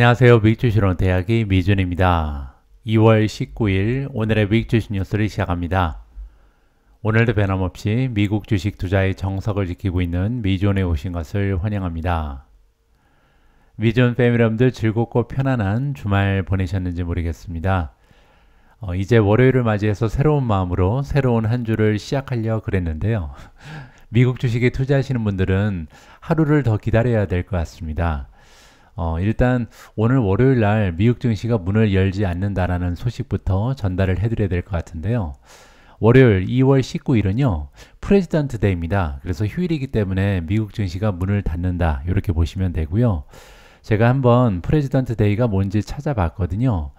안녕하세요. 빅주시론 대학의 미준입니다. 2월 19일 오늘의 빅주시 뉴스를 시작합니다. 오늘도 변함없이 미국 주식 투자의 정석을 지키고 있는 미존에 오신 것을 환영합니다. 미존 패밀리엄들 즐겁고 편안한 주말 보내셨는지 모르겠습니다. 어, 이제 월요일을 맞이해서 새로운 마음으로 새로운 한 주를 시작하려 그랬는데요. 미국 주식에 투자하시는 분들은 하루를 더 기다려야 될 것 같습니다. 어, 일단 오늘 월요일 날 미국 증시가 문을 열지 않는다라는 소식부터 전달을 해드려야 될 것 같은데요. 월요일 2월 19일은요. 프레지던트 데이입니다. 그래서 휴일이기 때문에 미국 증시가 문을 닫는다. 이렇게 보시면 되고요. 제가 한번 프레지던트 데이가 뭔지 찾아봤거든요.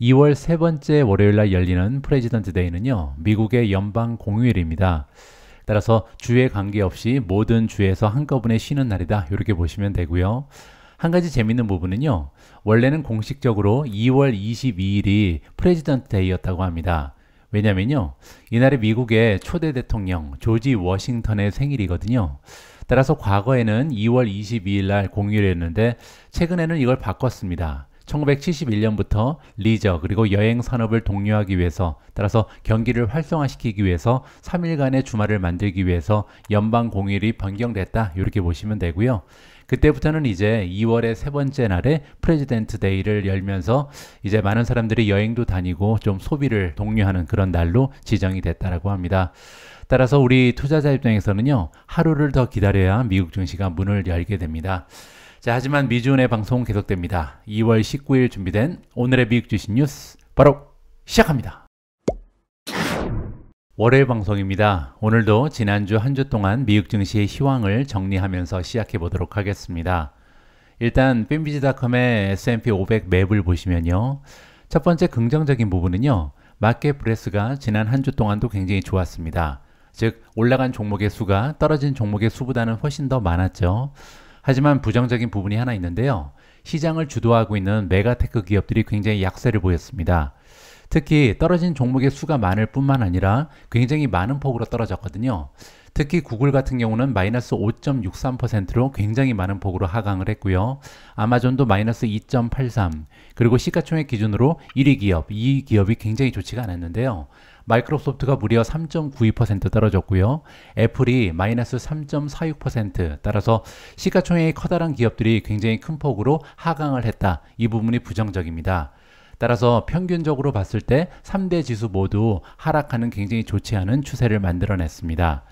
2월 세 번째 월요일 날 열리는 프레지던트 데이는요. 미국의 연방 공휴일입니다. 따라서 주에 관계없이 모든 주에서 한꺼번에 쉬는 날이다. 이렇게 보시면 되고요. 한 가지 재밌는 부분은요. 원래는 공식적으로 2월 22일이 프레지던트 데이였다고 합니다. 왜냐면요. 이날이 미국의 초대 대통령 조지 워싱턴의 생일이거든요. 따라서 과거에는 2월 22일 날 공휴일이 었는데 최근에는 이걸 바꿨습니다. 1971년부터 리저 그리고 여행 산업을 독려하기 위해서 따라서 경기를 활성화시키기 위해서 3일간의 주말을 만들기 위해서 연방 공휴일이 변경됐다 이렇게 보시면 되고요. 그때부터는 이제 2월의 세 번째 날에 프레지던트 데이를 열면서 이제 많은 사람들이 여행도 다니고 좀 소비를 독려하는 그런 날로 지정이 됐다라고 합니다. 따라서 우리 투자자 입장에서는요, 하루를 더 기다려야 미국 증시가 문을 열게 됩니다. 자, 하지만 미주은의 방송 계속됩니다. 2월 19일 준비된 오늘의 미국 주식 뉴스 바로 시작합니다. 월요일 방송입니다. 오늘도 지난주 한 주 동안 미국 증시의 희황을 정리하면서 시작해 보도록 하겠습니다. 일단 핀비지닷컴의 S&P 500 맵을 보시면요. 첫 번째 긍정적인 부분은요. 마켓 브레스가 지난 한 주 동안도 굉장히 좋았습니다. 즉 올라간 종목의 수가 떨어진 종목의 수보다는 훨씬 더 많았죠. 하지만 부정적인 부분이 하나 있는데요. 시장을 주도하고 있는 메가테크 기업들이 굉장히 약세를 보였습니다. 특히 떨어진 종목의 수가 많을 뿐만 아니라 굉장히 많은 폭으로 떨어졌거든요. 특히 구글 같은 경우는 마이너스 5.63%로 굉장히 많은 폭으로 하강을 했고요. 아마존도 마이너스 2.83 그리고 시가총액 기준으로 1위 기업, 2위 기업이 굉장히 좋지가 않았는데요. 마이크로소프트가 무려 3.92% 떨어졌고요. 애플이 마이너스 3.46% 따라서 시가총액이 커다란 기업들이 굉장히 큰 폭으로 하강을 했다. 이 부분이 부정적입니다. 따라서 평균적으로 봤을 때 3대 지수 모두 하락하는 굉장히 좋지 않은 추세를 만들어냈습니다.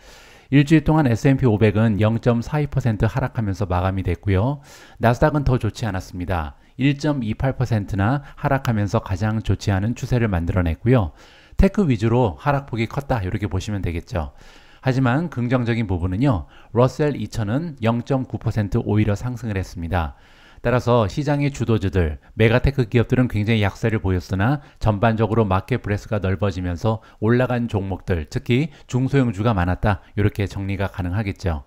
일주일 동안 S&P 500은 0.42% 하락하면서 마감이 됐고요. 나스닥은 더 좋지 않았습니다. 1.28%나 하락하면서 가장 좋지 않은 추세를 만들어냈고요. 테크 위주로 하락폭이 컸다 이렇게 보시면 되겠죠. 하지만 긍정적인 부분은요. 러셀 2000은 0.9% 오히려 상승을 했습니다. 따라서 시장의 주도주들, 메가테크 기업들은 굉장히 약세를 보였으나 전반적으로 마켓 브레스가 넓어지면서 올라간 종목들, 특히 중소형주가 많았다. 이렇게 정리가 가능하겠죠.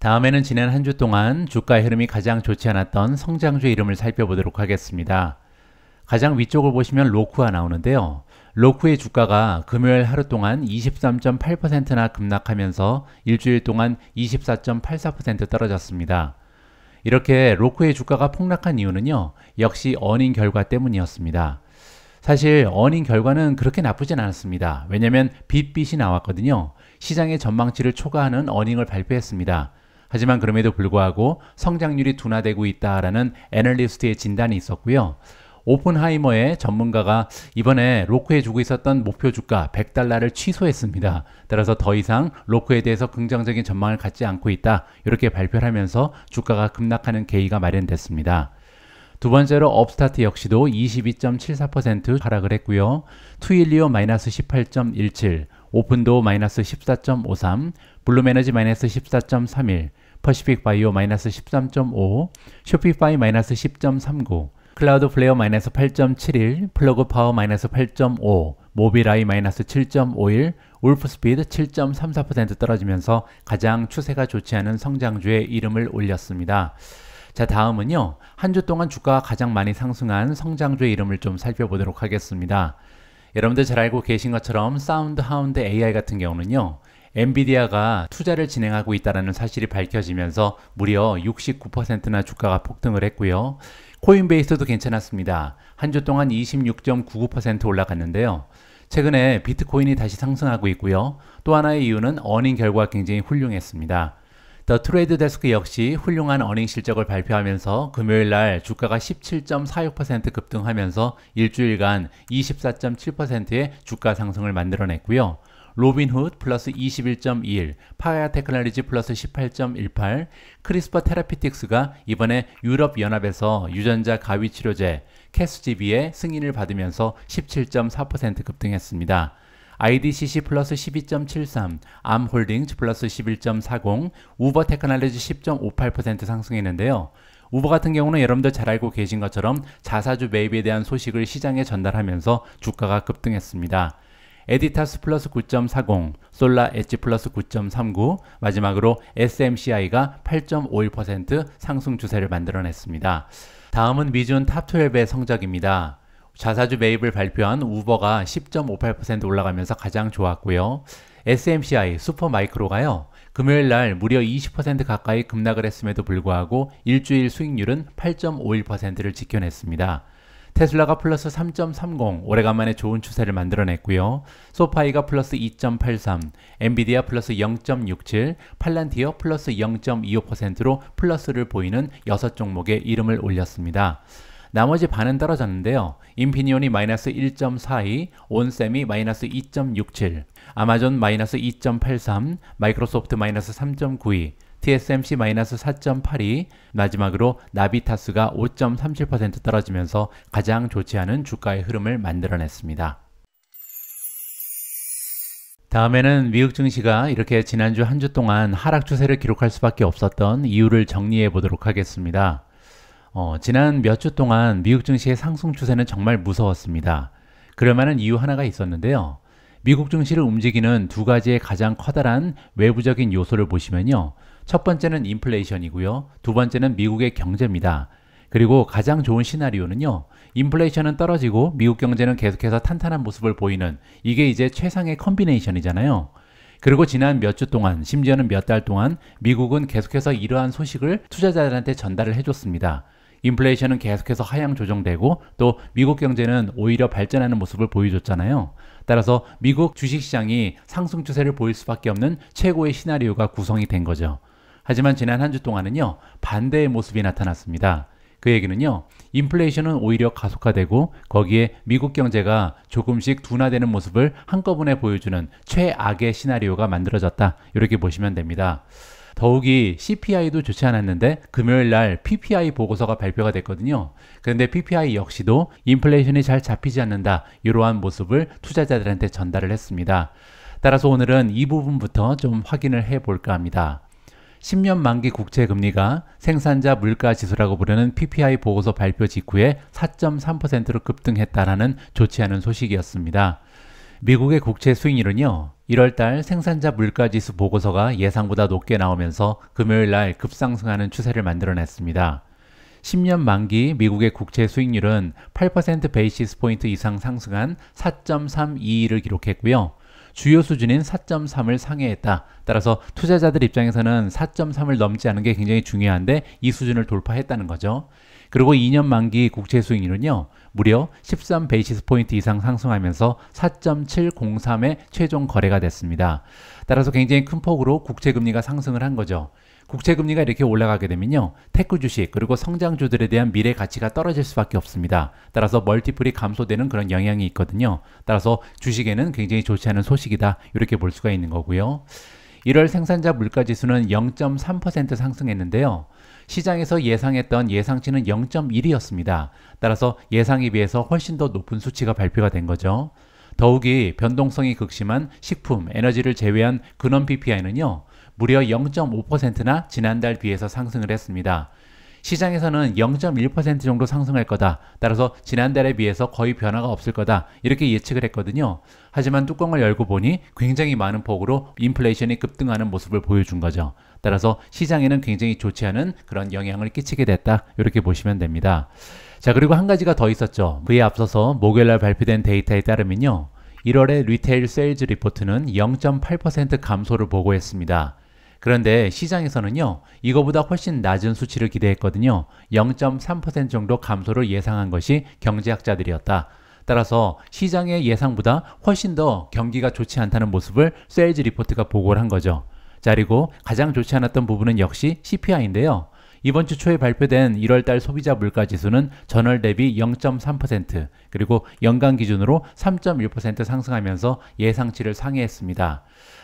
다음에는 지난 한 주 동안 주가의 흐름이 가장 좋지 않았던 성장주의 이름을 살펴보도록 하겠습니다. 가장 위쪽을 보시면 로쿠가 나오는데요. 로쿠의 주가가 금요일 하루 동안 23.8%나 급락하면서 일주일 동안 24.84% 떨어졌습니다. 이렇게 로크의 주가가 폭락한 이유는요, 역시 어닝 결과 때문이었습니다. 사실 어닝 결과는 그렇게 나쁘진 않았습니다. 왜냐면 빛빛이 나왔거든요. 시장의 전망치를 초과하는 어닝을 발표했습니다. 하지만 그럼에도 불구하고 성장률이 둔화되고 있다라는 애널리스트의 진단이 있었고요. 오픈하이머의 전문가가 이번에 로크에 주고 있었던 목표 주가 100달러를 취소했습니다. 따라서 더 이상 로크에 대해서 긍정적인 전망을 갖지 않고 있다. 이렇게 발표를 하면서 주가가 급락하는 계기가 마련됐습니다. 두 번째로 업스타트 역시도 22.74% 하락을 했고요. 투일리오 마이너스 18.17, 오픈도 마이너스 14.53, 블루메너지 마이너스 14.31, 퍼시픽 바이오 마이너스 13.5, 쇼피파이 마이너스 10.39, 클라우드 플레어 마이너스 8.71, 플러그 파워 마이너스 8.5, 모빌아이 마이너스 7.51, 울프 스피드 7.34% 떨어지면서 가장 추세가 좋지 않은 성장주의 이름을 올렸습니다. 자 다음은요 한 주 동안 주가가 가장 많이 상승한 성장주의 이름을 좀 살펴보도록 하겠습니다. 여러분들 잘 알고 계신 것처럼 사운드 하운드 AI 같은 경우는요 엔비디아가 투자를 진행하고 있다는 사실이 밝혀지면서 무려 69%나 주가가 폭등을 했고요. 코인베이스도 괜찮았습니다. 한 주 동안 26.99% 올라갔는데요. 최근에 비트코인이 다시 상승하고 있고요. 또 하나의 이유는 어닝 결과가 굉장히 훌륭했습니다. 더 트레이드 데스크 역시 훌륭한 어닝 실적을 발표하면서 금요일 날 주가가 17.46% 급등하면서 일주일간 24.7%의 주가 상승을 만들어냈고요. 로빈훗 플러스 21.21, 파야테크놀리지 플러스 18.18, 크리스퍼 테라피틱스가 이번에 유럽연합에서 유전자 가위 치료제 캐스지비의 승인을 받으면서 17.4% 급등했습니다. IDCC 플러스 12.73, 암홀딩즈 플러스 11.40, 우버 테크놀리지 10.58% 상승했는데요. 우버 같은 경우는 여러분들 잘 알고 계신 것처럼 자사주 매입에 대한 소식을 시장에 전달하면서 주가가 급등했습니다. 에디타스 플러스 9.40, 솔라 엣지 플러스 9.39, 마지막으로 SMCI가 8.51% 상승 추세를 만들어냈습니다. 다음은 미준 탑12의 성적입니다. 자사주 매입을 발표한 우버가 10.58% 올라가면서 가장 좋았고요. SMCI 슈퍼마이크로가요. 금요일 날 무려 20% 가까이 급락을 했음에도 불구하고 일주일 수익률은 8.51%를 지켜냈습니다. 테슬라가 플러스 3.30 오래간만에 좋은 추세를 만들어냈고요. 소파이가 플러스 2.83, 엔비디아 플러스 0.67, 팔란티어 플러스 0.25%로 플러스를 보이는 6종목의 이름을 올렸습니다. 나머지 반은 떨어졌는데요. 인피니온이 마이너스 1.42, 온셈이 마이너스 2.67, 아마존 마이너스 2.83, 마이크로소프트 마이너스 3.92, t s m c 4 8이 마지막으로 나비타스가 5.37% 떨어지면서 가장 좋지 않은 주가의 흐름을 만들어냈습니다. 다음에는 미국 증시가 이렇게 지난주 한 주 동안 하락 추세를 기록할 수밖에 없었던 이유를 정리해 보도록 하겠습니다. 어, 지난 몇 주 동안 미국 증시의 상승 추세는 정말 무서웠습니다. 그럴만한 이유 하나가 있었는데요. 미국 증시를 움직이는 두 가지의 가장 커다란 외부적인 요소를 보시면요. 첫 번째는 인플레이션이고요. 두 번째는 미국의 경제입니다. 그리고 가장 좋은 시나리오는요. 인플레이션은 떨어지고 미국 경제는 계속해서 탄탄한 모습을 보이는 이게 이제 최상의 컨비네이션이잖아요. 그리고 지난 몇 주 동안 심지어는 몇 달 동안 미국은 계속해서 이러한 소식을 투자자들한테 전달을 해줬습니다. 인플레이션은 계속해서 하향 조정되고 또 미국 경제는 오히려 발전하는 모습을 보여줬잖아요. 따라서 미국 주식시장이 상승 추세를 보일 수밖에 없는 최고의 시나리오가 구성이 된 거죠. 하지만 지난 한 주 동안은요, 반대의 모습이 나타났습니다. 그 얘기는요, 인플레이션은 오히려 가속화되고 거기에 미국 경제가 조금씩 둔화되는 모습을 한꺼번에 보여주는 최악의 시나리오가 만들어졌다. 이렇게 보시면 됩니다. 더욱이 CPI도 좋지 않았는데 금요일 날 PPI 보고서가 발표가 됐거든요. 그런데 PPI 역시도 인플레이션이 잘 잡히지 않는다. 이러한 모습을 투자자들한테 전달을 했습니다. 따라서 오늘은 이 부분부터 좀 확인을 해 볼까 합니다. 10년 만기 국채 금리가 생산자 물가 지수라고 부르는 PPI 보고서 발표 직후에 4.3%로 급등했다라는 좋지 않은 소식이었습니다. 미국의 국채 수익률은요, 1월달 생산자 물가지수 보고서가 예상보다 높게 나오면서 금요일날 급상승하는 추세를 만들어냈습니다. 10년 만기 미국의 국채 수익률은 8% 베이시스 포인트 이상 상승한 4.32를 기록했고요. 주요 수준인 4.3을 상회했다. 따라서 투자자들 입장에서는 4.3을 넘지 않은 게 굉장히 중요한데 이 수준을 돌파했다는 거죠. 그리고 2년 만기 국채 수익률은요. 무려 13 베이시스 포인트 이상 상승하면서 4.703의 최종 거래가 됐습니다. 따라서 굉장히 큰 폭으로 국채 금리가 상승을 한 거죠. 국채 금리가 이렇게 올라가게 되면요. 테크 주식 그리고 성장주들에 대한 미래 가치가 떨어질 수밖에 없습니다. 따라서 멀티플이 감소되는 그런 영향이 있거든요. 따라서 주식에는 굉장히 좋지 않은 소식이다. 이렇게 볼 수가 있는 거고요. 1월 생산자 물가 지수는 0.3% 상승했는데요. 시장에서 예상했던 예상치는 0.1이었습니다. 따라서 예상에 비해서 훨씬 더 높은 수치가 발표가 된 거죠. 더욱이 변동성이 극심한 식품, 에너지를 제외한 근원 PPI는요. 무려 0.5%나 지난달 비해서 상승을 했습니다. 시장에서는 0.1% 정도 상승할 거다. 따라서 지난달에 비해서 거의 변화가 없을 거다. 이렇게 예측을 했거든요. 하지만 뚜껑을 열고 보니 굉장히 많은 폭으로 인플레이션이 급등하는 모습을 보여준 거죠. 따라서 시장에는 굉장히 좋지 않은 그런 영향을 끼치게 됐다. 이렇게 보시면 됩니다. 자, 그리고 한 가지가 더 있었죠. 그에 앞서서 목요일날 발표된 데이터에 따르면요. 1월의 리테일 세일즈 리포트는 0.8% 감소를 보고했습니다. 그런데 시장에서는요, 이거보다 훨씬 낮은 수치를 기대했거든요. 0.3% 정도 감소를 예상한 것이 경제학자들이었다. 따라서 시장의 예상보다 훨씬 더 경기가 좋지 않다는 모습을 세일즈 리포트가 보고를 한 거죠. 자, 그리고 가장 좋지 않았던 부분은 역시 CPI인데요. 이번 주 초에 발표된 1월달 소비자 물가 지수는 전월 대비 0.3% 그리고 연간 기준으로 3.1% 상승하면서 예상치를 상회했습니다.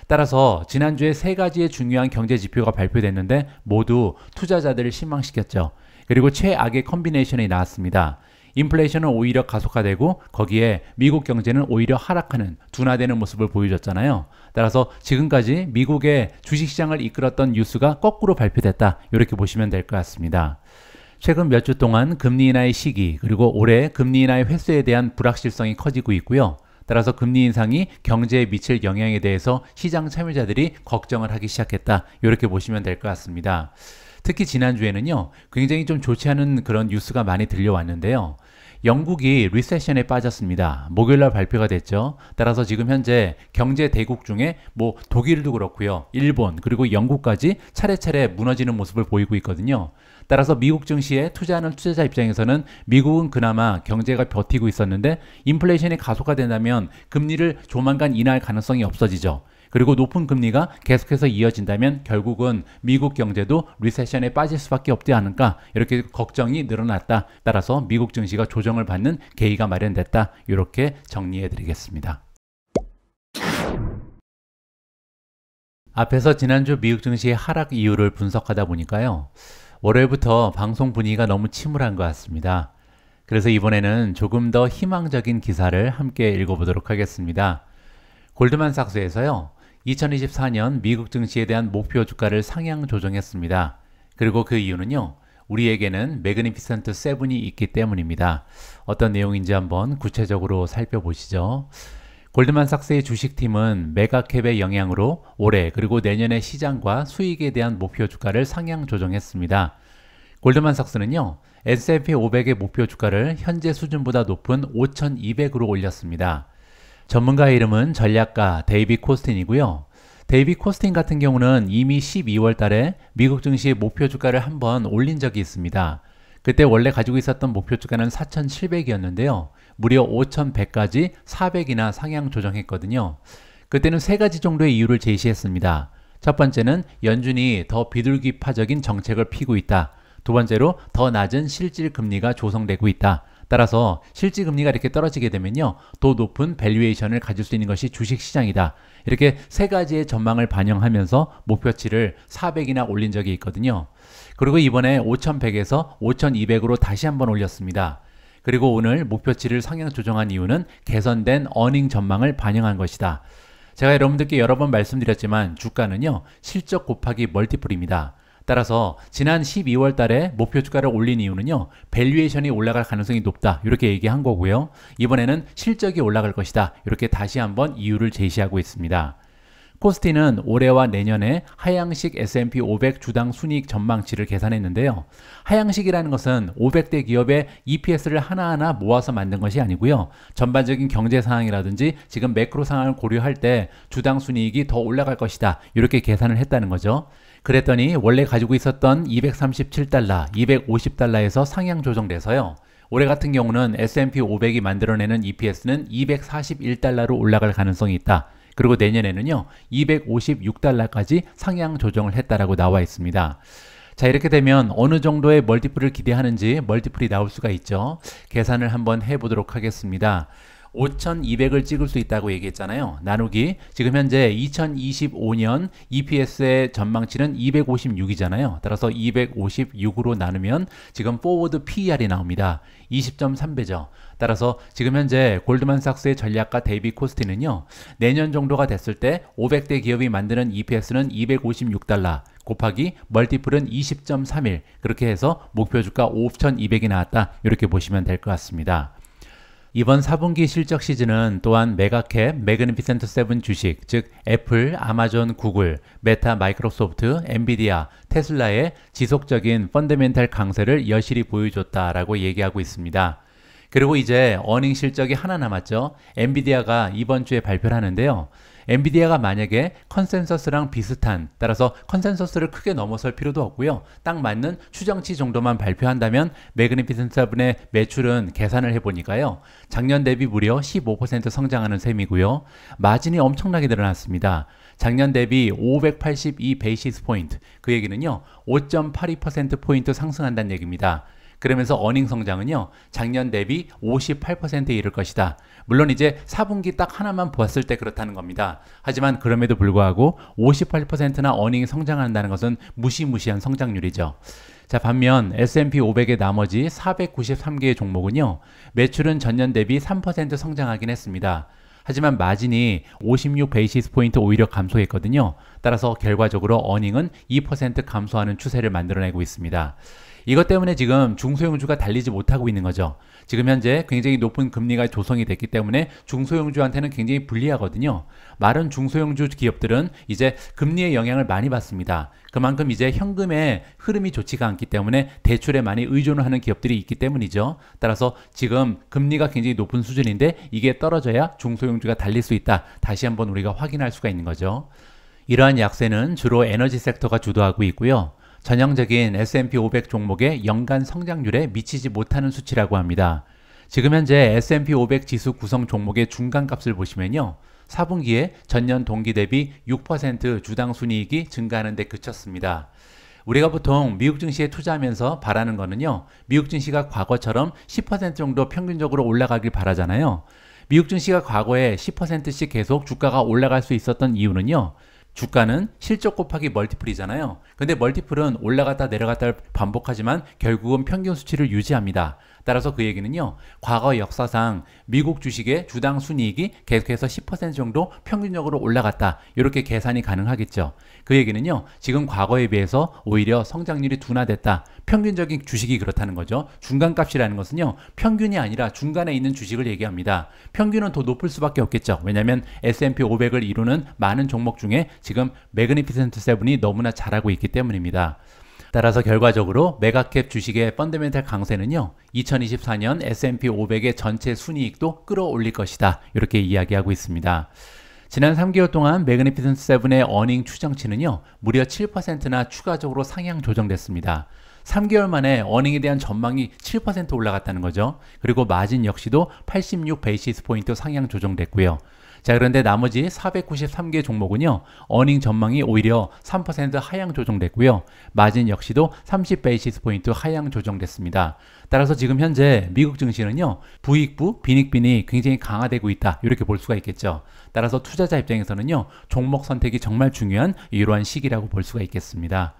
따라서 지난주에 세 가지의 중요한 경제 지표가 발표됐는데 모두 투자자들을 실망시켰죠. 그리고 최악의 컨비네이션이 나왔습니다. 인플레이션은 오히려 가속화되고 거기에 미국 경제는 오히려 하락하는 둔화되는 모습을 보여줬잖아요. 따라서 지금까지 미국의 주식시장을 이끌었던 뉴스가 거꾸로 발표됐다. 이렇게 보시면 될 것 같습니다. 최근 몇 주 동안 금리 인하의 시기 그리고 올해 금리 인하의 횟수에 대한 불확실성이 커지고 있고요. 따라서 금리 인상이 경제에 미칠 영향에 대해서 시장 참여자들이 걱정을 하기 시작했다. 이렇게 보시면 될 것 같습니다. 특히 지난주에는요, 굉장히 좀 좋지 않은 그런 뉴스가 많이 들려왔는데요. 영국이 리세션에 빠졌습니다. 목요일날 발표가 됐죠. 따라서 지금 현재 경제 대국 중에 뭐 독일도 그렇고요. 일본 그리고 영국까지 차례차례 무너지는 모습을 보이고 있거든요. 따라서 미국 증시에 투자하는 투자자 입장에서는 미국은 그나마 경제가 버티고 있었는데 인플레이션이 가속화된다면 금리를 조만간 인하할 가능성이 없어지죠. 그리고 높은 금리가 계속해서 이어진다면 결국은 미국 경제도 리세션에 빠질 수밖에 없지 않을까 이렇게 걱정이 늘어났다. 따라서 미국 증시가 조정을 받는 계기가 마련됐다. 이렇게 정리해 드리겠습니다. 앞에서 지난주 미국 증시의 하락 이유를 분석하다 보니까요. 월요일부터 방송 분위기가 너무 침울한 것 같습니다. 그래서 이번에는 조금 더 희망적인 기사를 함께 읽어보도록 하겠습니다. 골드만삭스에서요. 2024년 미국 증시에 대한 목표 주가를 상향 조정했습니다. 그리고 그 이유는요. 우리에게는 매그니피센트 세븐이 있기 때문입니다. 어떤 내용인지 한번 구체적으로 살펴보시죠. 골드만삭스의 주식팀은 메가캡의 영향으로 올해 그리고 내년의 시장과 수익에 대한 목표 주가를 상향 조정했습니다. 골드만삭스는요. S&P 500의 목표 주가를 현재 수준보다 높은 5,200으로 올렸습니다. 전문가의 이름은 전략가 데이비 코스틴이고요. 데이비 코스틴 같은 경우는 이미 12월 달에 미국 증시 의 목표 주가를 한번 올린 적이 있습니다. 그때 원래 가지고 있었던 목표 주가는 4,700이었는데요. 무려 5,100까지 400이나 상향 조정했거든요. 그때는 세 가지 정도의 이유를 제시했습니다. 첫 번째는 연준이 더 비둘기파적인 정책을 피고 있다. 두 번째로 더 낮은 실질 금리가 조성되고 있다. 따라서 실질 금리가 이렇게 떨어지게 되면요. 더 높은 밸류에이션을 가질 수 있는 것이 주식 시장이다. 이렇게 세 가지의 전망을 반영하면서 목표치를 400이나 올린 적이 있거든요. 그리고 이번에 5100에서 5200으로 다시 한번 올렸습니다. 그리고 오늘 목표치를 상향 조정한 이유는 개선된 어닝 전망을 반영한 것이다. 제가 여러분들께 여러 번 말씀드렸지만 주가는요. 실적 곱하기 멀티플입니다. 따라서 지난 12월 달에 목표 주가를 올린 이유는요. 밸류에이션이 올라갈 가능성이 높다. 이렇게 얘기한 거고요. 이번에는 실적이 올라갈 것이다. 이렇게 다시 한번 이유를 제시하고 있습니다. 코스티는 올해와 내년에 하향식 S&P 500 주당 순이익 전망치를 계산했는데요. 하향식이라는 것은 500대 기업의 EPS를 하나하나 모아서 만든 것이 아니고요. 전반적인 경제 상황이라든지 지금 매크로 상황을 고려할 때 주당 순이익이 더 올라갈 것이다. 이렇게 계산을 했다는 거죠. 그랬더니 원래 가지고 있었던 237달러, 250달러에서 상향 조정돼서요. 올해 같은 경우는 S&P 500이 만들어내는 EPS는 241달러로 올라갈 가능성이 있다. 그리고 내년에는요. 256달러까지 상향 조정을 했다라고 나와 있습니다. 자 이렇게 되면 어느 정도의 멀티플을 기대하는지 멀티플이 나올 수가 있죠. 계산을 한번 해보도록 하겠습니다. 5,200을 찍을 수 있다고 얘기했잖아요. 나누기 지금 현재 2025년 EPS의 전망치는 256이잖아요. 따라서 256으로 나누면 지금 포워드 PER이 나옵니다. 20.3배죠. 따라서 지금 현재 골드만삭스의 전략가 대비 코스트는요. 내년 정도가 됐을 때 500대 기업이 만드는 EPS는 256달러 곱하기 멀티플은 20.31 그렇게 해서 목표 주가 5,200이 나왔다. 이렇게 보시면 될 것 같습니다. 이번 4분기 실적 시즌은 또한 메가캡, 매그니피센트 세븐 주식, 즉 애플, 아마존, 구글, 메타, 마이크로소프트, 엔비디아, 테슬라의 지속적인 펀더멘탈 강세를 여실히 보여줬다라고 얘기하고 있습니다. 그리고 이제 어닝 실적이 하나 남았죠. 엔비디아가 이번 주에 발표를 하는데요. 엔비디아가 만약에 컨센서스랑 비슷한 따라서 컨센서스를 크게 넘어설 필요도 없고요. 딱 맞는 추정치 정도만 발표한다면 매그니피센트분의 매출은 계산을 해보니까요. 작년 대비 무려 15% 성장하는 셈이고요. 마진이 엄청나게 늘어났습니다. 작년 대비 582 베이시스 포인트 그 얘기는요. 5.82% 포인트 상승한다는 얘기입니다. 그러면서 어닝 성장은요, 작년 대비 58%에 이를 것이다. 물론 이제 4분기 딱 하나만 보았을 때 그렇다는 겁니다. 하지만 그럼에도 불구하고 58%나 어닝이 성장한다는 것은 무시무시한 성장률이죠. 자, 반면 S&P 500의 나머지 493개의 종목은요, 매출은 전년 대비 3% 성장하긴 했습니다. 하지만 마진이 56 베이시스 포인트 오히려 감소했거든요. 따라서 결과적으로 어닝은 2% 감소하는 추세를 만들어내고 있습니다. 이것 때문에 지금 중소형주가 달리지 못하고 있는 거죠. 지금 현재 굉장히 높은 금리가 조성이 됐기 때문에 중소형주한테는 굉장히 불리하거든요. 마른 중소형주 기업들은 이제 금리의 영향을 많이 받습니다. 그만큼 이제 현금의 흐름이 좋지가 않기 때문에 대출에 많이 의존을 하는 기업들이 있기 때문이죠. 따라서 지금 금리가 굉장히 높은 수준인데 이게 떨어져야 중소형주가 달릴 수 있다. 다시 한번 우리가 확인할 수가 있는 거죠. 이러한 약세는 주로 에너지 섹터가 주도하고 있고요. 전형적인 S&P 500 종목의 연간 성장률에 미치지 못하는 수치라고 합니다. 지금 현재 S&P 500 지수 구성 종목의 중간값을 보시면요. 4분기에 전년 동기 대비 6% 주당 순이익이 증가하는 데 그쳤습니다. 우리가 보통 미국 증시에 투자하면서 바라는 거는요. 미국 증시가 과거처럼 10% 정도 평균적으로 올라가길 바라잖아요. 미국 증시가 과거에 10%씩 계속 주가가 올라갈 수 있었던 이유는요. 주가는 실적 곱하기 멀티플이잖아요. 근데 멀티플은 올라갔다 내려갔다 반복하지만 결국은 평균 수치를 유지합니다. 따라서 그 얘기는요. 과거 역사상 미국 주식의 주당 순이익이 계속해서 10% 정도 평균적으로 올라갔다. 이렇게 계산이 가능하겠죠. 그 얘기는요. 지금 과거에 비해서 오히려 성장률이 둔화됐다. 평균적인 주식이 그렇다는 거죠. 중간값이라는 것은요. 평균이 아니라 중간에 있는 주식을 얘기합니다. 평균은 더 높을 수밖에 없겠죠. 왜냐면 S&P 500을 이루는 많은 종목 중에 지금 매그니피센트 세븐이 너무나 잘하고 있기 때문입니다. 따라서 결과적으로 메가캡 주식의 펀드멘탈 강세는요. 2024년 S&P 500의 전체 순이익도 끌어올릴 것이다. 이렇게 이야기하고 있습니다. 지난 3개월 동안 매그니피센트 7의 어닝 추정치는요. 무려 7%나 추가적으로 상향 조정됐습니다. 3개월 만에 어닝에 대한 전망이 7% 올라갔다는 거죠. 그리고 마진 역시도 86 베이시스 포인트 상향 조정됐고요. 자, 그런데 나머지 493개 종목은요. 어닝 전망이 오히려 3% 하향 조정됐고요. 마진 역시도 30베이시스 포인트 하향 조정됐습니다. 따라서 지금 현재 미국 증시는요. 부익부 비닉빈이 굉장히 강화되고 있다. 이렇게 볼 수가 있겠죠. 따라서 투자자 입장에서는요. 종목 선택이 정말 중요한 이러한 시기라고 볼 수가 있겠습니다.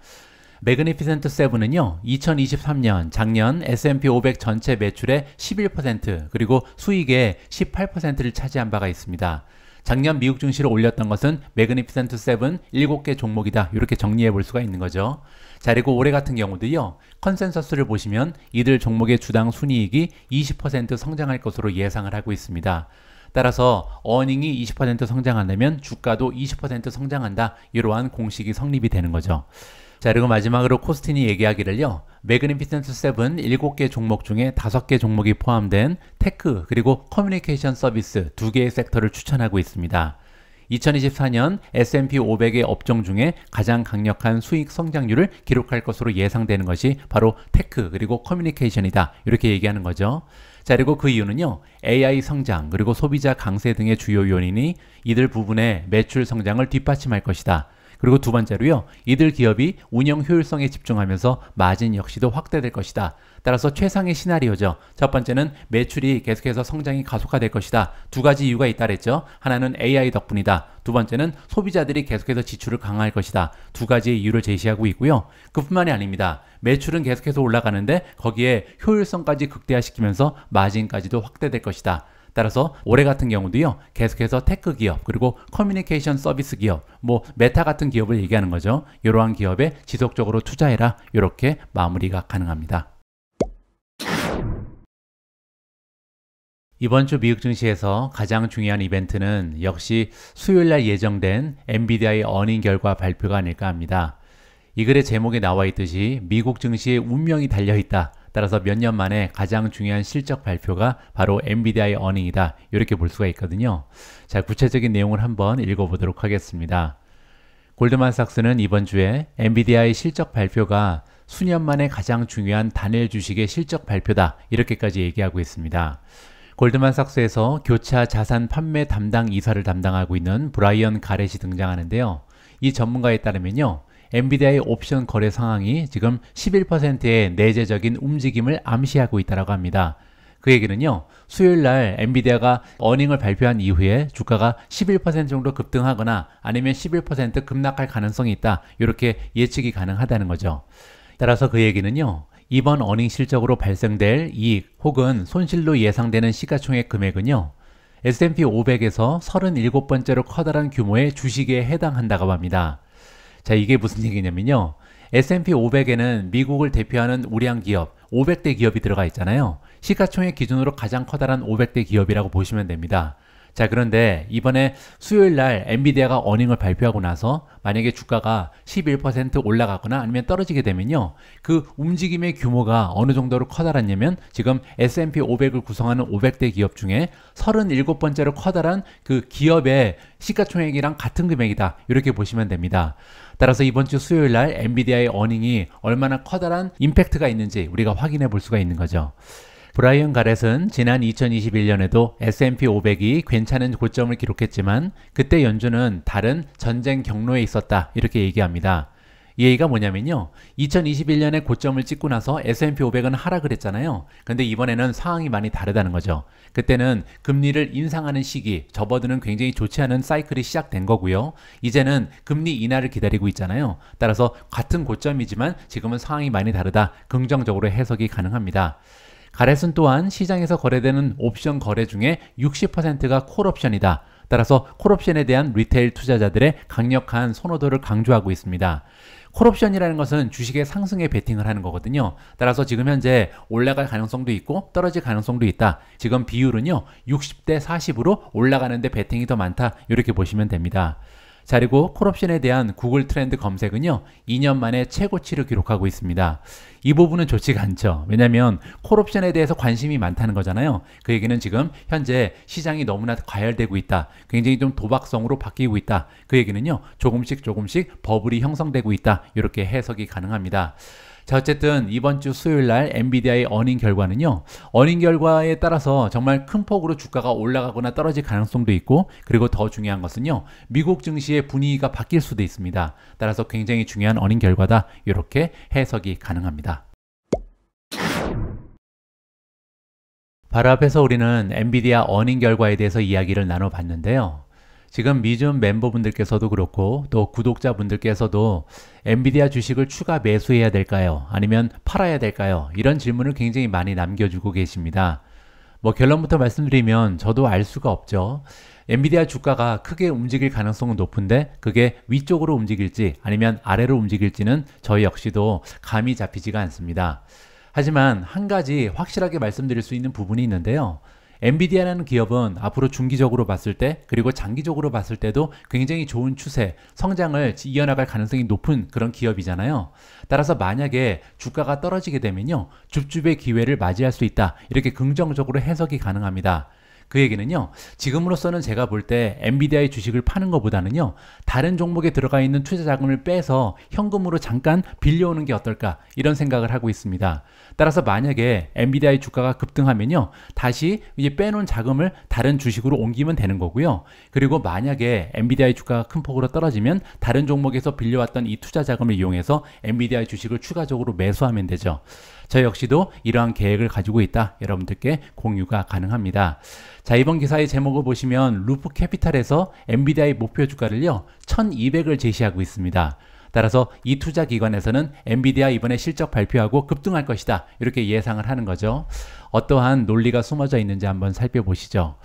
매그니피센트 세븐은요 2023년 작년 S&P 500 전체 매출의 11% 그리고 수익의 18%를 차지한 바가 있습니다. 작년 미국 증시를 올렸던 것은 매그니피센트 7 7개 종목이다. 이렇게 정리해 볼 수가 있는 거죠. 자, 그리고 올해 같은 경우도요. 컨센서스를 보시면 이들 종목의 주당 순이익이 20% 성장할 것으로 예상을 하고 있습니다. 따라서 어닝이 20% 성장한다면 주가도 20% 성장한다. 이러한 공식이 성립이 되는 거죠. 자, 그리고 마지막으로 코스틴이 얘기하기를요. 매그니피센트 7 7개 종목 중에 5개 종목이 포함된 테크 그리고 커뮤니케이션 서비스 2개의 섹터를 추천하고 있습니다. 2024년 S&P 500의 업종 중에 가장 강력한 수익 성장률을 기록할 것으로 예상되는 것이 바로 테크 그리고 커뮤니케이션이다. 이렇게 얘기하는 거죠. 자, 그리고 그 이유는요. AI 성장 그리고 소비자 강세 등의 주요 요인이 이들 부분의 매출 성장을 뒷받침할 것이다. 그리고 두 번째로요. 이들 기업이 운영 효율성에 집중하면서 마진 역시도 확대될 것이다. 따라서 최상의 시나리오죠. 첫 번째는 매출이 계속해서 성장이 가속화될 것이다. 두 가지 이유가 있다랬죠. 그 하나는 AI 덕분이다. 두 번째는 소비자들이 계속해서 지출을 강화할 것이다. 두 가지의 이유를 제시하고 있고요. 그뿐만이 아닙니다. 매출은 계속해서 올라가는데 거기에 효율성까지 극대화시키면서 마진까지도 확대될 것이다. 따라서 올해 같은 경우도요. 계속해서 테크 기업 그리고 커뮤니케이션 서비스 기업 뭐 메타 같은 기업을 얘기하는 거죠. 이러한 기업에 지속적으로 투자해라 이렇게 마무리가 가능합니다. 이번 주 미국 증시에서 가장 중요한 이벤트는 역시 수요일 날 예정된 엔비디아의 어닝 결과 발표가 아닐까 합니다. 이 글의 제목에 나와 있듯이 미국 증시의 운명이 달려 있다. 따라서 몇 년 만에 가장 중요한 실적 발표가 바로 엔비디아의 어닝이다 이렇게 볼 수가 있거든요. 자 구체적인 내용을 한번 읽어보도록 하겠습니다. 골드만삭스는 이번 주에 엔비디아의 실적 발표가 수년 만에 가장 중요한 단일 주식의 실적 발표다 이렇게까지 얘기하고 있습니다. 골드만삭스에서 교차 자산 판매 담당 이사를 담당하고 있는 브라이언 가렛이 등장하는데요. 이 전문가에 따르면요. 엔비디아의 옵션 거래 상황이 지금 11%의 내재적인 움직임을 암시하고 있다고 합니다. 그 얘기는요. 수요일 날 엔비디아가 어닝을 발표한 이후에 주가가 11% 정도 급등하거나 아니면 11% 급락할 가능성이 있다. 이렇게 예측이 가능하다는 거죠. 따라서 그 얘기는요. 이번 어닝 실적으로 발생될 이익 혹은 손실로 예상되는 시가총액 금액은요. S&P 500에서 37번째로 커다란 규모의 주식에 해당한다고 합니다. 자, 이게 무슨 얘기냐면요. S&P 500에는 미국을 대표하는 우량 기업, 500대 기업이 들어가 있잖아요. 시가총액 기준으로 가장 커다란 500대 기업이라고 보시면 됩니다. 자, 그런데 이번에 수요일 날 엔비디아가 어닝을 발표하고 나서 만약에 주가가 11% 올라가거나 아니면 떨어지게 되면요. 그 움직임의 규모가 어느 정도로 커다랐냐면 지금 S&P 500을 구성하는 500대 기업 중에 37번째로 커다란 그 기업의 시가총액이랑 같은 금액이다. 이렇게 보시면 됩니다. 따라서 이번 주 수요일 날 엔비디아의 어닝이 얼마나 커다란 임팩트가 있는지 우리가 확인해 볼 수가 있는 거죠. 브라이언 가렛은 지난 2021년에도 S&P 500이 괜찮은 고점을 기록했지만 그때 연준은 다른 전쟁 경로에 있었다 이렇게 얘기합니다. 이 얘기가 뭐냐면요. 2021년에 고점을 찍고 나서 S&P 500은 하락을 했잖아요. 근데 이번에는 상황이 많이 다르다는 거죠. 그때는 금리를 인상하는 시기, 접어드는 굉장히 좋지 않은 사이클이 시작된 거고요. 이제는 금리 인하를 기다리고 있잖아요. 따라서 같은 고점이지만 지금은 상황이 많이 다르다. 긍정적으로 해석이 가능합니다. 가렛은 또한 시장에서 거래되는 옵션 거래 중에 60%가 콜옵션이다. 따라서 콜옵션에 대한 리테일 투자자들의 강력한 선호도를 강조하고 있습니다. 콜옵션이라는 것은 주식의 상승에 베팅을 하는 거거든요. 따라서 지금 현재 올라갈 가능성도 있고 떨어질 가능성도 있다. 지금 비율은요. 60대 40으로 올라가는데 베팅이 더 많다. 이렇게 보시면 됩니다. 자, 그리고 콜옵션에 대한 구글 트렌드 검색은요, 2년 만에 최고치를 기록하고 있습니다. 이 부분은 좋지가 않죠. 왜냐면 콜옵션에 대해서 관심이 많다는 거잖아요. 그 얘기는 지금 현재 시장이 너무나 과열되고 있다. 굉장히 좀 도박성으로 바뀌고 있다. 그 얘기는요, 조금씩 조금씩 버블이 형성되고 있다. 이렇게 해석이 가능합니다. 자, 어쨌든 이번 주 수요일 날 엔비디아의 어닝 결과는요. 어닝 결과에 따라서 정말 큰 폭으로 주가가 올라가거나 떨어질 가능성도 있고 그리고 더 중요한 것은요. 미국 증시의 분위기가 바뀔 수도 있습니다. 따라서 굉장히 중요한 어닝 결과다. 이렇게 해석이 가능합니다. 바로 앞에서 우리는 엔비디아 어닝 결과에 대해서 이야기를 나눠봤는데요. 지금 미즘 멤버분들께서도 그렇고 또 구독자분들께서도 엔비디아 주식을 추가 매수해야 될까요? 아니면 팔아야 될까요? 이런 질문을 굉장히 많이 남겨주고 계십니다. 뭐 결론부터 말씀드리면 저도 알 수가 없죠. 엔비디아 주가가 크게 움직일 가능성은 높은데 그게 위쪽으로 움직일지 아니면 아래로 움직일지는 저희 역시도 감이 잡히지가 않습니다. 하지만 한 가지 확실하게 말씀드릴 수 있는 부분이 있는데요. 엔비디아라는 기업은 앞으로 중기적으로 봤을 때 그리고 장기적으로 봤을 때도 굉장히 좋은 추세, 성장을 이어나갈 가능성이 높은 그런 기업이잖아요. 따라서 만약에 주가가 떨어지게 되면요. 줍줍의 기회를 맞이할 수 있다. 이렇게 긍정적으로 해석이 가능합니다. 그 얘기는요, 지금으로서는 제가 볼 때 엔비디아의 주식을 파는 것보다는요, 다른 종목에 들어가 있는 투자 자금을 빼서 현금으로 잠깐 빌려오는 게 어떨까, 이런 생각을 하고 있습니다. 따라서 만약에 엔비디아의 주가가 급등하면요. 다시 이제 빼놓은 자금을 다른 주식으로 옮기면 되는 거고요. 그리고 만약에 엔비디아의 주가가 큰 폭으로 떨어지면 다른 종목에서 빌려왔던 이 투자 자금을 이용해서 엔비디아의 주식을 추가적으로 매수하면 되죠. 저 역시도 이러한 계획을 가지고 있다. 여러분들께 공유가 가능합니다. 자, 이번 기사의 제목을 보시면 루프 캐피탈에서 엔비디아의 목표 주가를요. 1200을 제시하고 있습니다. 따라서 이 투자 기관에서는 엔비디아 이번에 실적 발표하고 급등할 것이다. 이렇게 예상을 하는 거죠. 어떠한 논리가 숨어져 있는지 한번 살펴보시죠.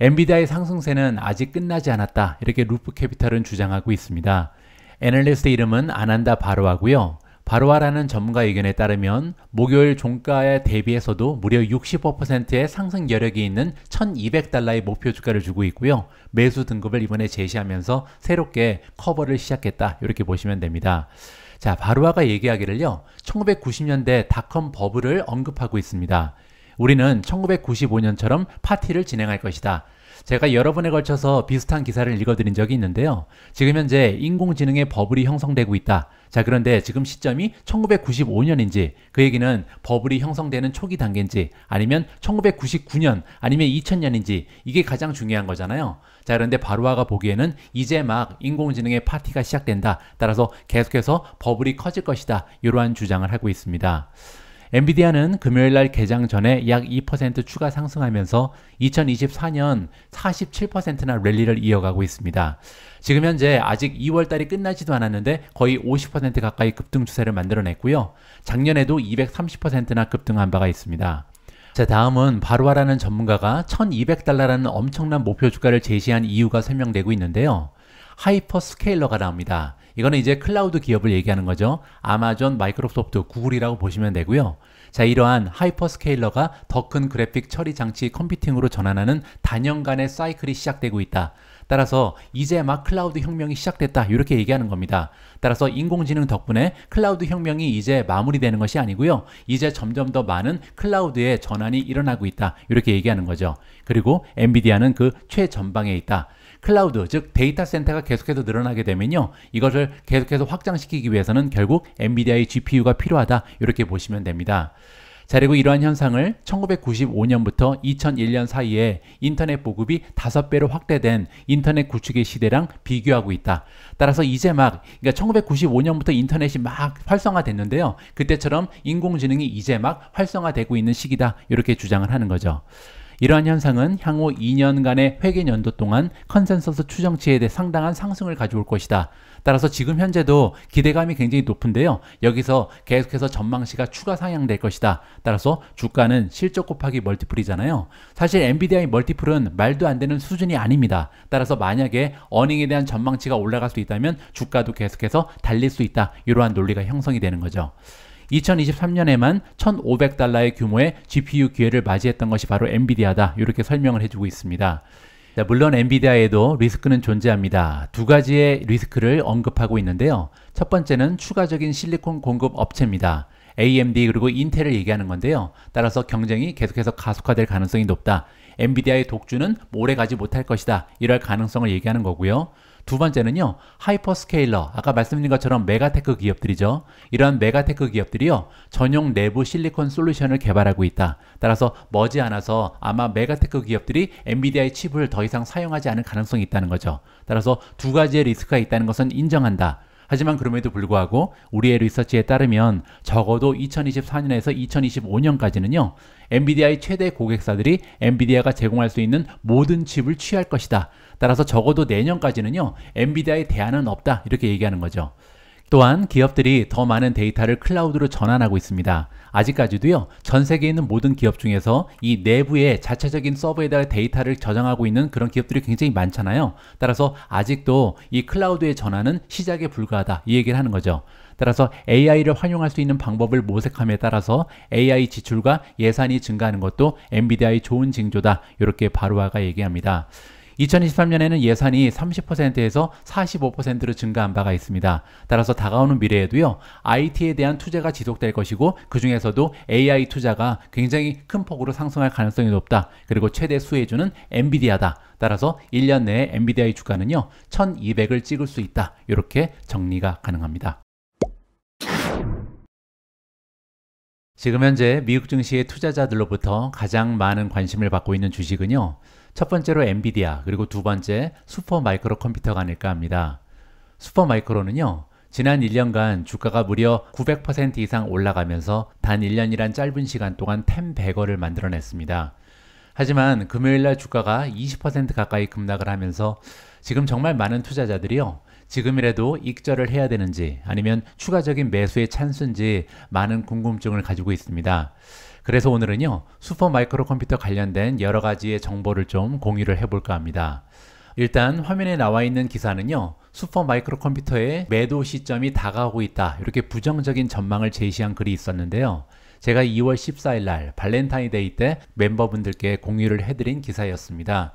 엔비디아의 상승세는 아직 끝나지 않았다. 이렇게 루프 캐피탈은 주장하고 있습니다. 애널리스트 이름은 아난다 바로하고요. 바로아라는 전문가 의견에 따르면 목요일 종가에 대비해서도 무려 65%의 상승 여력이 있는 1200달러의 목표 주가를 주고 있고요. 매수 등급을 이번에 제시하면서 새롭게 커버를 시작했다. 이렇게 보시면 됩니다. 자, 바로아가 얘기하기를요. 1990년대 닷컴 버블을 언급하고 있습니다. 우리는 1995년처럼 파티를 진행할 것이다. 제가 여러 번에 걸쳐서 비슷한 기사를 읽어드린 적이 있는데요. 지금 현재 인공지능의 버블이 형성되고 있다. 자, 그런데 지금 시점이 1995년인지 그 얘기는 버블이 형성되는 초기 단계인지 아니면 1999년 아니면 2000년인지 이게 가장 중요한 거잖아요. 자, 그런데 바루아가 보기에는 이제 막 인공지능의 파티가 시작된다. 따라서 계속해서 버블이 커질 것이다. 이러한 주장을 하고 있습니다. 엔비디아는 금요일 날 개장 전에 약 2% 추가 상승하면서 2024년 47%나 랠리를 이어가고 있습니다. 지금 현재 아직 2월 달이 끝나지도 않았는데 거의 50% 가까이 급등 추세를 만들어냈고요. 작년에도 230%나 급등한 바가 있습니다. 자, 다음은 바루아라는 전문가가 1200달러라는 엄청난 목표 주가를 제시한 이유가 설명되고 있는데요. 하이퍼 스케일러가 나옵니다. 이거는 이제 클라우드 기업을 얘기하는 거죠. 아마존, 마이크로소프트, 구글이라고 보시면 되고요. 자, 이러한 하이퍼스케일러가 더 큰 그래픽 처리 장치 컴퓨팅으로 전환하는 단연간의 사이클이 시작되고 있다. 따라서 이제 막 클라우드 혁명이 시작됐다 이렇게 얘기하는 겁니다. 따라서 인공지능 덕분에 클라우드 혁명이 이제 마무리되는 것이 아니고요. 이제 점점 더 많은 클라우드의 전환이 일어나고 있다 이렇게 얘기하는 거죠. 그리고 엔비디아는 그 최전방에 있다. 클라우드, 즉 데이터 센터가 계속해서 늘어나게 되면요. 이것을 계속해서 확장시키기 위해서는 결국 엔비디아의 GPU가 필요하다. 이렇게 보시면 됩니다. 자, 그리고 이러한 현상을 1995년부터 2001년 사이에 인터넷 보급이 5배로 확대된 인터넷 구축의 시대랑 비교하고 있다. 따라서 이제 막, 그러니까 1995년부터 인터넷이 막 활성화됐는데요. 그때처럼 인공지능이 이제 막 활성화되고 있는 시기다. 이렇게 주장을 하는 거죠. 이러한 현상은 향후 2년간의 회계 연도 동안 컨센서스 추정치에 대해 상당한 상승을 가져올 것이다. 따라서 지금 현재도 기대감이 굉장히 높은데요. 여기서 계속해서 전망시가 추가 상향될 것이다. 따라서 주가는 실적 곱하기 멀티플이잖아요. 사실 엔비디아의 멀티플은 말도 안 되는 수준이 아닙니다. 따라서 만약에 어닝에 대한 전망치가 올라갈 수 있다면 주가도 계속해서 달릴 수 있다. 이러한 논리가 형성이 되는 거죠. 2023년에만 1,500달러의 규모의 GPU 기회를 맞이했던 것이 바로 엔비디아다. 이렇게 설명을 해주고 있습니다. 자, 물론 엔비디아에도 리스크는 존재합니다. 두 가지의 리스크를 언급하고 있는데요. 첫 번째는 추가적인 실리콘 공급 업체입니다. AMD 그리고 인텔을 얘기하는 건데요. 따라서 경쟁이 계속해서 가속화될 가능성이 높다. 엔비디아의 독주는 오래 가지 못할 것이다. 이럴 가능성을 얘기하는 거고요. 두 번째는요, 하이퍼스케일러. 아까 말씀드린 것처럼 메가테크 기업들이죠. 이런 메가테크 기업들이요, 전용 내부 실리콘 솔루션을 개발하고 있다. 따라서 머지않아서 아마 메가테크 기업들이 엔비디아의 칩을 더 이상 사용하지 않을 가능성이 있다는 거죠. 따라서 두 가지의 리스크가 있다는 것은 인정한다. 하지만 그럼에도 불구하고 우리의 리서치에 따르면 적어도 2024년에서 2025년까지는요. 엔비디아의 최대 고객사들이 엔비디아가 제공할 수 있는 모든 칩을 취할 것이다. 따라서 적어도 내년까지는요. 엔비디아의 대안은 없다. 이렇게 얘기하는 거죠. 또한 기업들이 더 많은 데이터를 클라우드로 전환하고 있습니다. 아직까지도요, 전 세계에 있는 모든 기업 중에서 이 내부의 자체적인 서버에다가 데이터를 저장하고 있는 그런 기업들이 굉장히 많잖아요. 따라서 아직도 이 클라우드의 전환은 시작에 불과하다. 이 얘기를 하는 거죠. 따라서 AI를 활용할 수 있는 방법을 모색함에 따라서 AI 지출과 예산이 증가하는 것도 엔비디아의 좋은 징조다. 이렇게 바루아가 얘기합니다. 2023년에는 예산이 30%에서 45%로 증가한 바가 있습니다. 따라서 다가오는 미래에도요, IT에 대한 투자가 지속될 것이고, 그 중에서도 AI 투자가 굉장히 큰 폭으로 상승할 가능성이 높다. 그리고 최대 수혜주는 엔비디아다. 따라서 1년 내에 엔비디아의 주가는요, 1200을 찍을 수 있다. 이렇게 정리가 가능합니다. 지금 현재 미국 증시의 투자자들로부터 가장 많은 관심을 받고 있는 주식은요, 첫 번째로 엔비디아, 그리고 두 번째 슈퍼마이크로 컴퓨터가 아닐까 합니다. 슈퍼마이크로는요, 지난 1년간 주가가 무려 900% 이상 올라가면서 단 1년이란 짧은 시간 동안 텐베거를 만들어냈습니다. 하지만 금요일날 주가가 20% 가까이 급락을 하면서 지금 정말 많은 투자자들이요. 지금이라도 익절을 해야 되는지 아니면 추가적인 매수의 찬스인지 많은 궁금증을 가지고 있습니다. 그래서 오늘은요, 슈퍼마이크로 컴퓨터 관련된 여러 가지의 정보를 좀 공유를 해볼까 합니다. 일단 화면에 나와 있는 기사는요, 슈퍼마이크로 컴퓨터의 매도 시점이 다가오고 있다. 이렇게 부정적인 전망을 제시한 글이 있었는데요. 제가 2월 14일 날 발렌타인데이 때 멤버분들께 공유를 해드린 기사였습니다.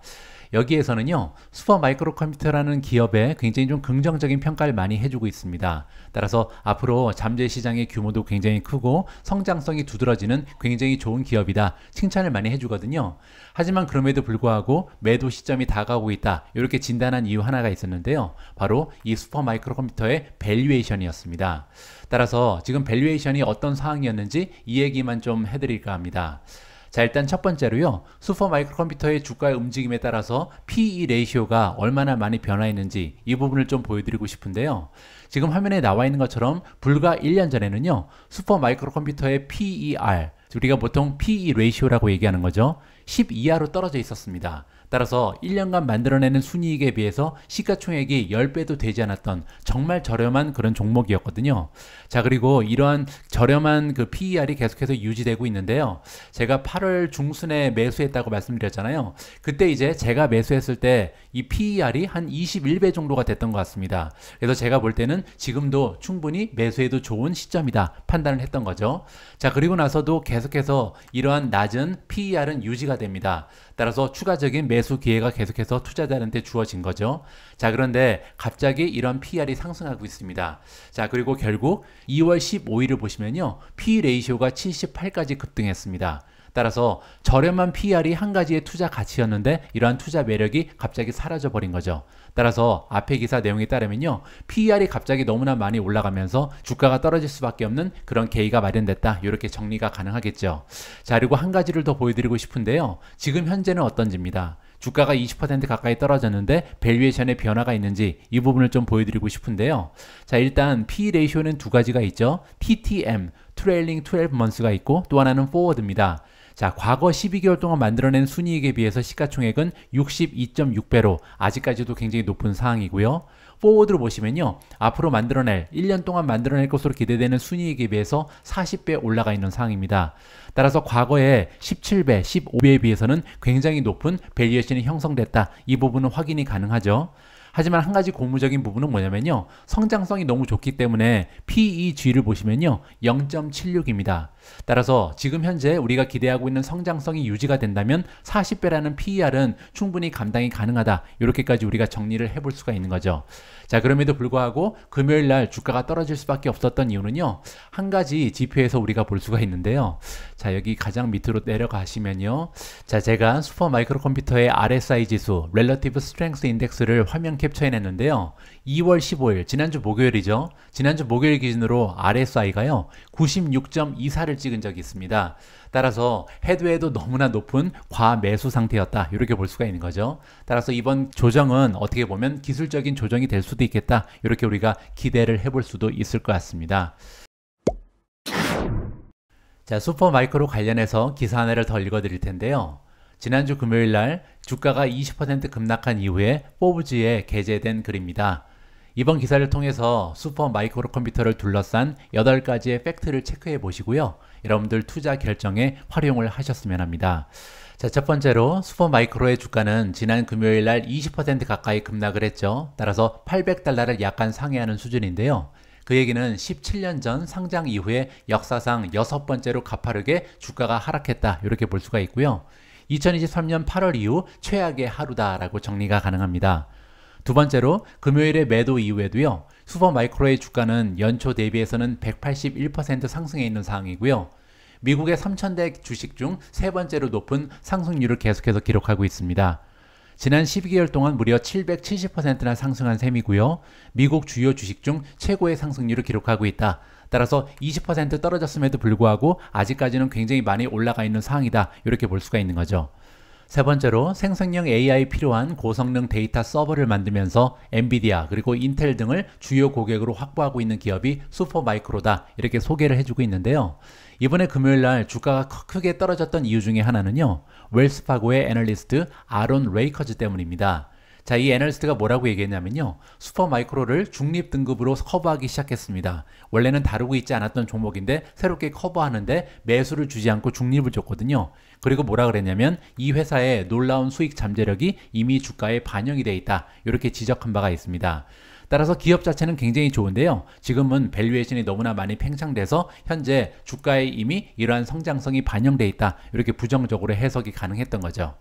여기에서는요 수퍼 마이크로 컴퓨터라는 기업에 굉장히 좀 긍정적인 평가를 많이 해주고 있습니다. 따라서 앞으로 잠재 시장의 규모도 굉장히 크고 성장성이 두드러지는 굉장히 좋은 기업이다 칭찬을 많이 해주거든요. 하지만 그럼에도 불구하고 매도 시점이 다가오고 있다 이렇게 진단한 이유 하나가 있었는데요. 바로 이 수퍼 마이크로 컴퓨터의 밸류에이션이었습니다. 따라서 지금 밸류에이션이 어떤 상황이었는지 이 얘기만 좀 해드릴까 합니다. 자, 일단 첫 번째로요. 슈퍼 마이크로 컴퓨터의 주가의 움직임에 따라서 PE 레이시오가 얼마나 많이 변화했는지 이 부분을 좀 보여드리고 싶은데요. 지금 화면에 나와 있는 것처럼 불과 1년 전에는요. 슈퍼 마이크로 컴퓨터의 PER, 우리가 보통 PE 레이시오라고 얘기하는 거죠. 10 이하로 떨어져 있었습니다. 따라서 1년간 만들어내는 순이익에 비해서 시가총액이 10배도 되지 않았던 정말 저렴한 그런 종목이었거든요. 자, 그리고 이러한 저렴한 그 PER이 계속해서 유지되고 있는데요. 제가 8월 중순에 매수했다고 말씀드렸잖아요. 그때 이제 제가 매수했을 때 이 PER이 한 21배 정도가 됐던 것 같습니다. 그래서 제가 볼 때는 지금도 충분히 매수해도 좋은 시점이다 판단을 했던 거죠. 자, 그리고 나서도 계속해서 이러한 낮은 PER은 유지가 됩니다. 따라서 추가적인 매수 기회가 계속해서 투자자한테 주어진 거죠. 자, 그런데 갑자기 이런 PR이 e 상승하고 있습니다. 자, 그리고 결국 2월 15일을 보시면요. P 레이시오가 78까지 급등했습니다. 따라서 저렴한 PR이 한 가지의 투자 가치였는데 이러한 투자 매력이 갑자기 사라져 버린 거죠. 따라서 앞에 기사 내용에 따르면요. PER이 갑자기 너무나 많이 올라가면서 주가가 떨어질 수밖에 없는 그런 계기가 마련됐다. 이렇게 정리가 가능하겠죠. 자, 그리고 한 가지를 더 보여드리고 싶은데요. 지금 현재는 어떤지입니다. 주가가 20% 가까이 떨어졌는데 밸류에이션의 변화가 있는지 이 부분을 좀 보여드리고 싶은데요. 자 일단 P 레이쇼는 두 가지가 있죠. TTM, Trailing 12Months가 있고 또 하나는 Forward입니다. 자, 과거 12개월 동안 만들어낸 순이익에 비해서 시가총액은 62.6배로 아직까지도 굉장히 높은 상황이고요. 포워드로 보시면요. 앞으로 만들어낼 1년 동안 만들어낼 것으로 기대되는 순이익에 비해서 40배 올라가 있는 상황입니다. 따라서 과거에 17배, 15배에 비해서는 굉장히 높은 밸류에이션이 형성됐다. 이 부분은 확인이 가능하죠. 하지만 한 가지 고무적인 부분은 뭐냐면요. 성장성이 너무 좋기 때문에 PEG를 보시면요. 0.76입니다. 따라서 지금 현재 우리가 기대하고 있는 성장성이 유지가 된다면 40배라는 PER은 충분히 감당이 가능하다. 이렇게까지 우리가 정리를 해볼 수가 있는 거죠. 자, 그럼에도 불구하고 금요일 날 주가가 떨어질 수밖에 없었던 이유는요. 한 가지 지표에서 우리가 볼 수가 있는데요. 자, 여기 가장 밑으로 내려가시면요. 자, 제가 슈퍼 마이크로 컴퓨터의 RSI 지수, Relative Strength Index를 화면 캡처해 냈는데요. 2월 15일, 지난주 목요일이죠. 지난주 목요일 기준으로 RSI가요. 96.24를 찍은 적이 있습니다. 따라서 헤드웨도 너무나 높은 과매수 상태였다. 이렇게 볼 수가 있는 거죠. 따라서 이번 조정은 어떻게 보면 기술적인 조정이 될 수도 있겠다. 이렇게 우리가 기대를 해볼 수도 있을 것 같습니다. 자, 슈퍼마이크로 관련해서 기사 하나를 더 읽어드릴 텐데요. 지난주 금요일 날 주가가 20% 급락한 이후에 포브즈에 게재된 글입니다. 이번 기사를 통해서 슈퍼 마이크로 컴퓨터를 둘러싼 8가지의 팩트를 체크해 보시고요. 여러분들 투자 결정에 활용을 하셨으면 합니다. 자, 첫 번째로 슈퍼마이크로의 주가는 지난 금요일 날 20% 가까이 급락을 했죠. 따라서 800달러를 약간 상회하는 수준인데요. 그 얘기는 17년 전 상장 이후에 역사상 여섯 번째로 가파르게 주가가 하락했다. 이렇게 볼 수가 있고요. 2023년 8월 이후 최악의 하루다라고 정리가 가능합니다. 두 번째로 금요일의 매도 이후에도요. 수퍼 마이크로의 주가는 연초 대비해서는 181% 상승해 있는 상황이고요. 미국의 3,000대 주식 중 세 번째로 높은 상승률을 계속해서 기록하고 있습니다. 지난 12개월 동안 무려 770%나 상승한 셈이고요. 미국 주요 주식 중 최고의 상승률을 기록하고 있다. 따라서 20% 떨어졌음에도 불구하고 아직까지는 굉장히 많이 올라가 있는 상황이다. 이렇게 볼 수가 있는 거죠. 세 번째로 생성형 AI 필요한 고성능 데이터 서버를 만들면서 엔비디아 그리고 인텔 등을 주요 고객으로 확보하고 있는 기업이 슈퍼마이크로다 이렇게 소개를 해주고 있는데요. 이번에 금요일 날 주가가 크게 떨어졌던 이유 중에 하나는요. 웰스파고의 애널리스트 아론 레이커즈 때문입니다. 자, 이 애널리스트가 뭐라고 얘기했냐면요. 슈퍼마이크로를 중립 등급으로 커버하기 시작했습니다. 원래는 다루고 있지 않았던 종목인데 새롭게 커버하는데 매수를 주지 않고 중립을 줬거든요. 그리고 뭐라 그랬냐면 이 회사의 놀라운 수익 잠재력이 이미 주가에 반영이 돼 있다. 이렇게 지적한 바가 있습니다. 따라서 기업 자체는 굉장히 좋은데요. 지금은 밸류에이션이 너무나 많이 팽창돼서 현재 주가에 이미 이러한 성장성이 반영돼 있다. 이렇게 부정적으로 해석이 가능했던 거죠.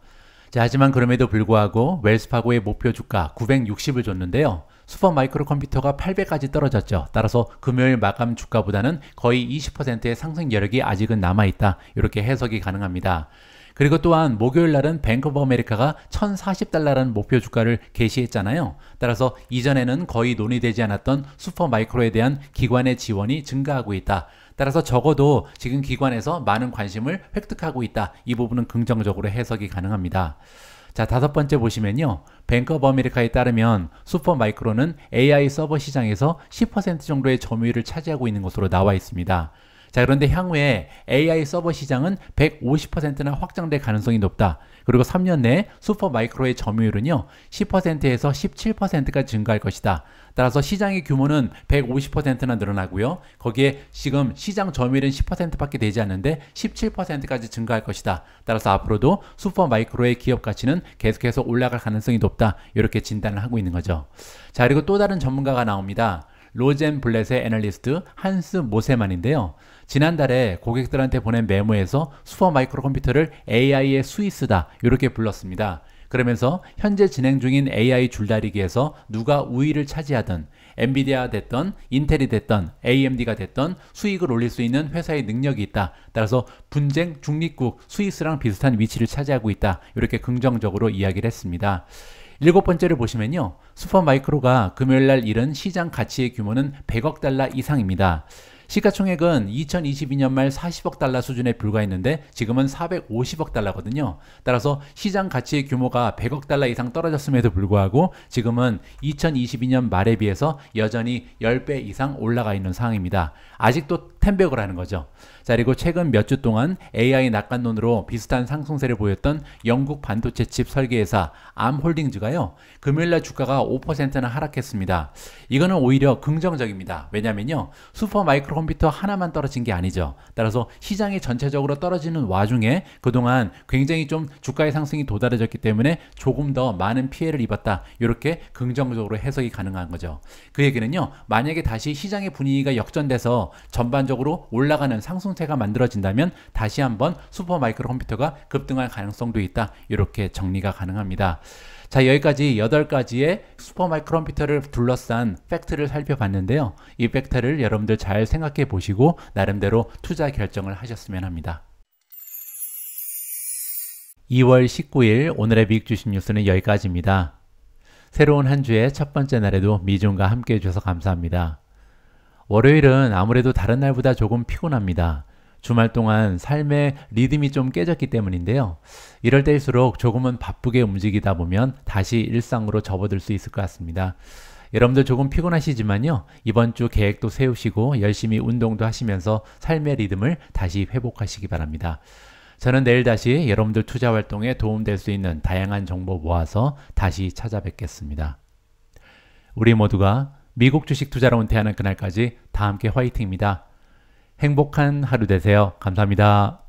자, 하지만 그럼에도 불구하고 웰스파고의 목표 주가 960을 줬는데요. 슈퍼 마이크로 컴퓨터가 800까지 떨어졌죠. 따라서 금요일 마감 주가보다는 거의 20%의 상승 여력이 아직은 남아있다. 이렇게 해석이 가능합니다. 그리고 또한 목요일 날은 뱅크 오브 아메리카가 1040달러라는 목표 주가를 게시했잖아요. 따라서 이전에는 거의 논의되지 않았던 슈퍼 마이크로에 대한 기관의 지원이 증가하고 있다. 따라서 적어도 지금 기관에서 많은 관심을 획득하고 있다. 이 부분은 긍정적으로 해석이 가능합니다. 자, 다섯 번째 보시면요. 뱅크 오브 아메리카에 따르면 슈퍼마이크로는 AI 서버 시장에서 10% 정도의 점유율을 차지하고 있는 것으로 나와 있습니다. 자, 그런데 향후에 AI 서버 시장은 150%나 확장될 가능성이 높다. 그리고 3년 내에 슈퍼마이크로의 점유율은요, 10%에서 17%까지 증가할 것이다. 따라서 시장의 규모는 150%나 늘어나고요. 거기에 지금 시장 점유율은 10%밖에 되지 않는데 17%까지 증가할 것이다. 따라서 앞으로도 슈퍼마이크로의 기업 가치는 계속해서 올라갈 가능성이 높다. 이렇게 진단을 하고 있는 거죠. 자, 그리고 또 다른 전문가가 나옵니다. 로젠 블렛의 애널리스트 한스 모세만인데요. 지난달에 고객들한테 보낸 메모에서 수퍼 마이크로 컴퓨터를 AI의 스위스다 이렇게 불렀습니다. 그러면서 현재 진행 중인 AI 줄다리기에서 누가 우위를 차지하든 엔비디아 됐던 인텔이 됐던 AMD가 됐던 수익을 올릴 수 있는 회사의 능력이 있다. 따라서 분쟁 중립국 스위스랑 비슷한 위치를 차지하고 있다. 이렇게 긍정적으로 이야기를 했습니다. 일곱 번째를 보시면요. 슈퍼마이크로가 금요일 날 잃은 시장 가치의 규모는 100억 달러 이상입니다. 시가총액은 2022년 말 40억 달러 수준에 불과했는데 지금은 450억 달러거든요. 따라서 시장 가치의 규모가 100억 달러 이상 떨어졌음에도 불구하고 지금은 2022년 말에 비해서 여전히 10배 이상 올라가 있는 상황입니다. 아직도 텐백을 하는 거죠. 자, 그리고 최근 몇 주 동안 AI 낙관론으로 비슷한 상승세를 보였던 영국 반도체 칩 설계회사 암홀딩즈가요. 금요일 날 주가가 5%나 하락했습니다. 이거는 오히려 긍정적입니다. 왜냐면요. 슈퍼 마이크로 컴퓨터 하나만 떨어진 게 아니죠. 따라서 시장이 전체적으로 떨어지는 와중에 그동안 굉장히 좀 주가의 상승이 도달해졌기 때문에 조금 더 많은 피해를 입었다. 이렇게 긍정적으로 해석이 가능한 거죠. 그 얘기는요. 만약에 다시 시장의 분위기가 역전돼서 전반 전반적으로 올라가는 상승세가 만들어진다면 다시 한번 슈퍼마이크로 컴퓨터가 급등할 가능성도 있다. 이렇게 정리가 가능합니다. 자 여기까지 8가지의 슈퍼마이크로 컴퓨터를 둘러싼 팩트를 살펴봤는데요. 이 팩트를 여러분들 잘 생각해 보시고 나름대로 투자 결정을 하셨으면 합니다. 2월 19일 오늘의 미국 주식 뉴스는 여기까지입니다. 새로운 한 주의 첫 번째 날에도 미중과 함께해 주셔서 감사합니다. 월요일은 아무래도 다른 날보다 조금 피곤합니다. 주말 동안 삶의 리듬이 좀 깨졌기 때문인데요. 이럴 때일수록 조금은 바쁘게 움직이다 보면 다시 일상으로 접어들 수 있을 것 같습니다. 여러분들 조금 피곤하시지만요. 이번 주 계획도 세우시고 열심히 운동도 하시면서 삶의 리듬을 다시 회복하시기 바랍니다. 저는 내일 다시 여러분들 투자 활동에 도움될 수 있는 다양한 정보 모아서 다시 찾아뵙겠습니다. 우리 모두가 미국 주식 투자로 은퇴하는 그날까지 다 함께 화이팅입니다. 행복한 하루 되세요. 감사합니다.